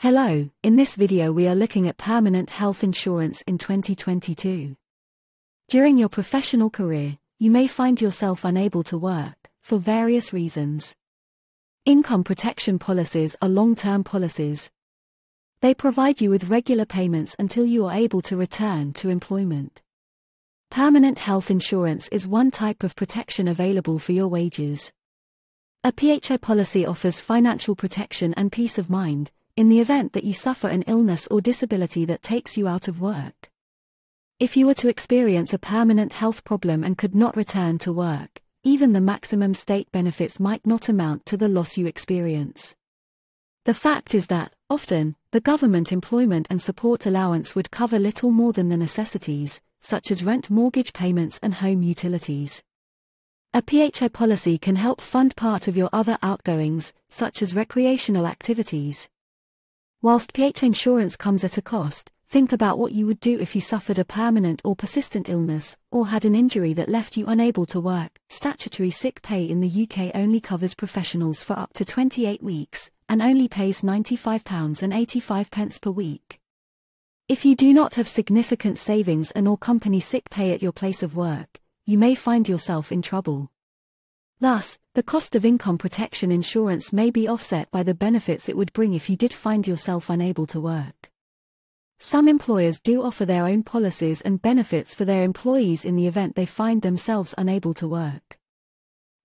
Hello, in this video we are looking at permanent health insurance in 2022. During your professional career, you may find yourself unable to work, for various reasons. Income protection policies are long-term policies. They provide you with regular payments until you are able to return to employment. Permanent health insurance is one type of protection available for your wages. A PHI policy offers financial protection and peace of mind, in the event that you suffer an illness or disability that takes you out of work. If you were to experience a permanent health problem and could not return to work, even the maximum state benefits might not amount to the loss you experience. The fact is that, often, the government employment and support allowance would cover little more than the necessities, such as rent mortgage payments and home utilities. A PHI policy can help fund part of your other outgoings, such as recreational activities. Whilst PH insurance comes at a cost, think about what you would do if you suffered a permanent or persistent illness, or had an injury that left you unable to work. Statutory sick pay in the UK only covers professionals for up to 28 weeks, and only pays £95.85 per week. If you do not have significant savings and or company sick pay at your place of work, you may find yourself in trouble. Thus, the cost of income protection insurance may be offset by the benefits it would bring if you did find yourself unable to work. Some employers do offer their own policies and benefits for their employees in the event they find themselves unable to work.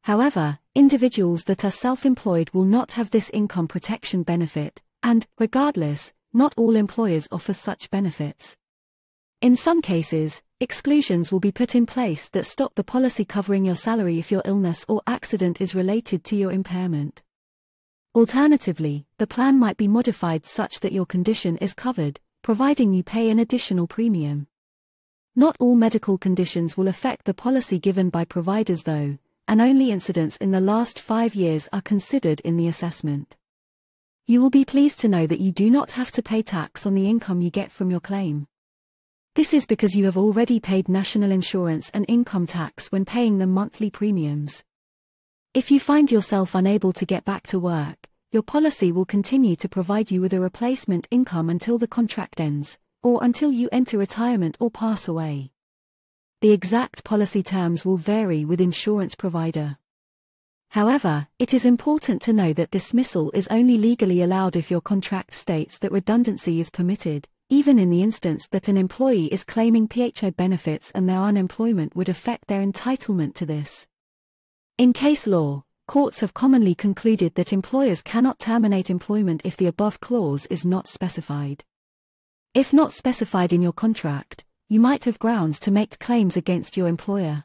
However, individuals that are self employed will not have this income protection benefit, and, regardless, not all employers offer such benefits. In some cases, exclusions will be put in place that stop the policy covering your salary if your illness or accident is related to your impairment. Alternatively, the plan might be modified such that your condition is covered, providing you pay an additional premium. Not all medical conditions will affect the policy given by providers though, and only incidents in the last five years are considered in the assessment. You will be pleased to know that you do not have to pay tax on the income you get from your claim. This is because you have already paid national insurance and income tax when paying the monthly premiums. If you find yourself unable to get back to work, your policy will continue to provide you with a replacement income until the contract ends, or until you enter retirement or pass away. The exact policy terms will vary with insurance provider. However, it is important to know that dismissal is only legally allowed if your contract states that redundancy is permitted, even in the instance that an employee is claiming PHO benefits and their unemployment would affect their entitlement to this. In case law, courts have commonly concluded that employers cannot terminate employment if the above clause is not specified. If not specified in your contract, you might have grounds to make claims against your employer.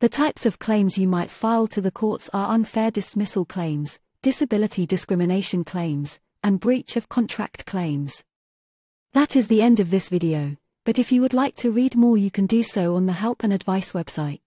The types of claims you might file to the courts are unfair dismissal claims, disability discrimination claims, and breach of contract claims. That is the end of this video, but if you would like to read more you can do so on the help and advice website.